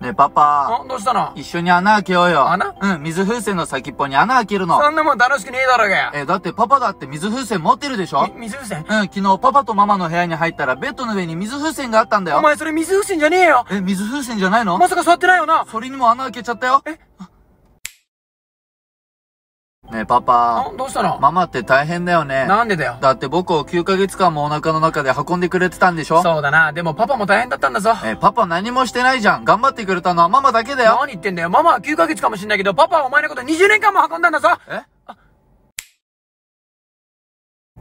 ねえ、パパ。どうしたの一緒に穴開けようよ。穴うん、水風船の先っぽに穴開けるの。そんなもん楽しくねえだろうがえ、だってパパだって水風船持ってるでしょ水風船うん、昨日パパとママの部屋に入ったらベッドの上に水風船があったんだよ。お前それ水風船じゃねえよ。え、水風船じゃないのまさか座ってないよな。それにも穴開けちゃったよ。えねえ、パパ。どうしたのママって大変だよね。なんでだよ。だって僕を9ヶ月間もお腹の中で運んでくれてたんでしょそうだな。でもパパも大変だったんだぞ。え、パパ何もしてないじゃん。頑張ってくれたのはママだけだよ。何言ってんだよ。ママは9ヶ月かもしんないけど、パパはお前のこと20年間も運んだんだぞ。え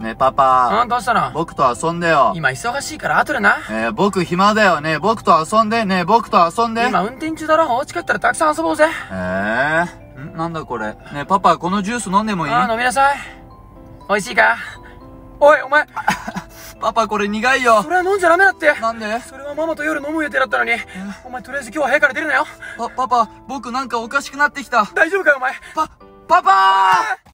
ねえ、パパ。うん、どうしたの僕と遊んでよ。今忙しいから後でな。え僕暇だよね。僕と遊んで。ねえ、僕と遊んで。今運転中だろ。お家帰ったらたくさん遊ぼうぜ。ええーなんだこれ。ねパパ、このジュース飲んでもいいああ、飲みなさい。美味しいかおい、お前 パパこれ苦いよ。それは飲んじゃダメだって。なんでそれはママと夜飲む予定だったのに。お前とりあえず今日は部屋から出るなよ。パ、パパ、僕なんかおかしくなってきた。大丈夫かよ、お前。パ、パパー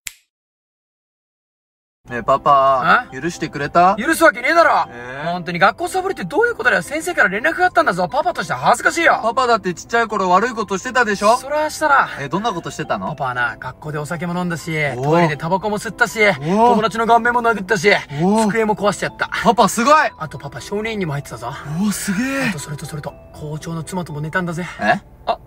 えパパ、許してくれた許すわけねえだろ、えー、本当に学校サボりってどういうことだよ先生から連絡があったんだぞパパとして恥ずかしいよパパだってちっちゃい頃悪いことしてたでしょそれはしたら。えどんなことしてたのパパはな、学校でお酒も飲んだし、トイレでタバコも吸ったし、友達の顔面も殴ったし、机も壊しちゃった。パパすごいあとパパ少年院にも入ってたぞ。おお、すげえ。あとそれとそれと、校長の妻とも寝たんだぜ。えあ、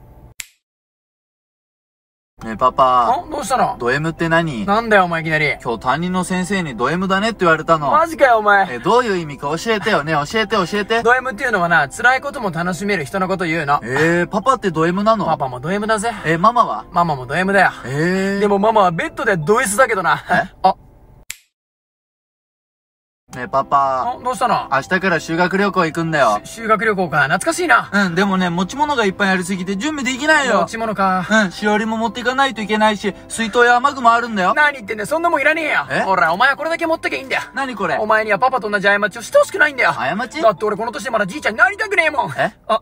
ねえパパ。どうしたのド M って何なんだよお前いきなり。今日担任の先生にド M だねって言われたの。マジかよお前。え、どういう意味か教えてよね。教えて教えて。ド M っていうのはな、辛いことも楽しめる人のこと言うの。えー、パパってド M なのパパもド M だぜ。え、ママはママもド M だよ。えー。でもママはベッドでド S だけどな。えあ、ねえ、パパ。どうしたの明日から修学旅行行くんだよ。修学旅行か。懐かしいな。うん、でもね、持ち物がいっぱいありすぎて準備できないよ。持ち物か。うん、しおりも持っていかないといけないし、水筒や雨具もあるんだよ。何言ってんだよ。そんなもんいらねえよ。えほら、お前はこれだけ持ってけいいんだよ。何これお前にはパパと同じ過ちをしてほしくないんだよ。過ちだって俺この年でまだじいちゃんになりたくねえもん。えあ、